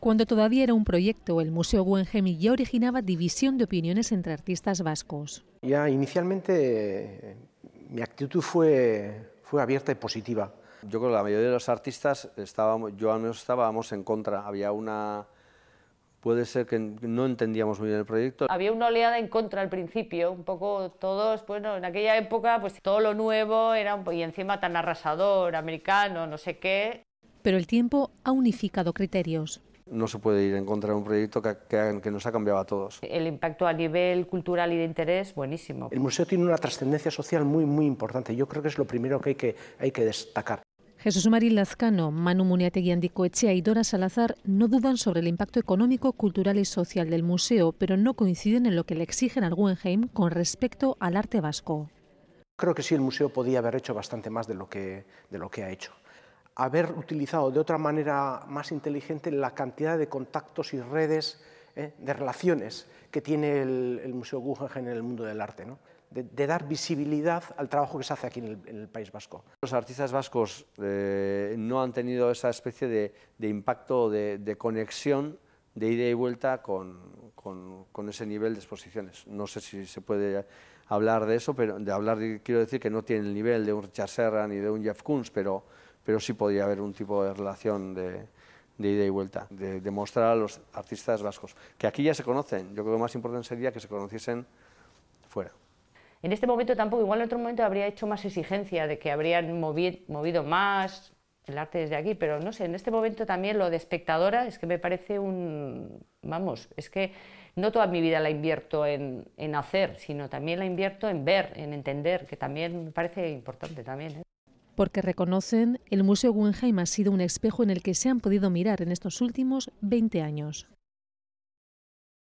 Cuando todavía era un proyecto, el Museo Guggenheim ya originaba división de opiniones entre artistas vascos. Ya inicialmente eh, mi actitud fue, fue abierta y positiva. Yo creo que la mayoría de los artistas estábamos, yo al menos estábamos en contra. Había una, puede ser que no entendíamos muy bien el proyecto. Había una oleada en contra al principio, un poco todos, bueno, en aquella época pues todo lo nuevo era un, y encima tan arrasador, americano, no sé qué. Pero el tiempo ha unificado criterios no se puede ir en contra de un proyecto que, nos ha cambiado a todos. El impacto a nivel cultural y de interés, buenísimo. El museo tiene una trascendencia social muy, muy importante. Yo creo que es lo primero que hay que, hay que destacar. Jesús Marín Lazcano, Manu Muniategui Andicoechea y Dora Salazar no dudan sobre el impacto económico, cultural y social del museo, pero no coinciden en lo que le exigen al Guggenheim con respecto al arte vasco. Creo que sí, el museo podía haber hecho bastante más de lo que, de lo que ha hecho haber utilizado de otra manera más inteligente la cantidad de contactos y redes eh, de relaciones que tiene el, Museo Guggenheim en el mundo del arte, ¿no? de, dar visibilidad al trabajo que se hace aquí en el, País Vasco. Los artistas vascos eh, no han tenido esa especie de, impacto, de, conexión, de ida y vuelta con, con, ese nivel de exposiciones. No sé si se puede hablar de eso, pero de hablar quiero decir que no tiene el nivel de un Richard Serra ni de un Jeff Koons, pero pero sí podría haber un tipo de relación de, ida y vuelta, de demostrar a los artistas vascos, que aquí ya se conocen. Yo creo que lo más importante sería que se conociesen fuera. En este momento tampoco, igual en otro momento habría hecho más exigencia de que habrían movido más el arte desde aquí, pero no sé, en este momento también lo de espectadora es que me parece un, vamos, es que no toda mi vida la invierto en, hacer, sino también la invierto en ver, en entender, que también me parece importante también. ¿eh? porque reconocen el Museo Guggenheim ha sido un espejo en el que se han podido mirar en estos últimos 20 años.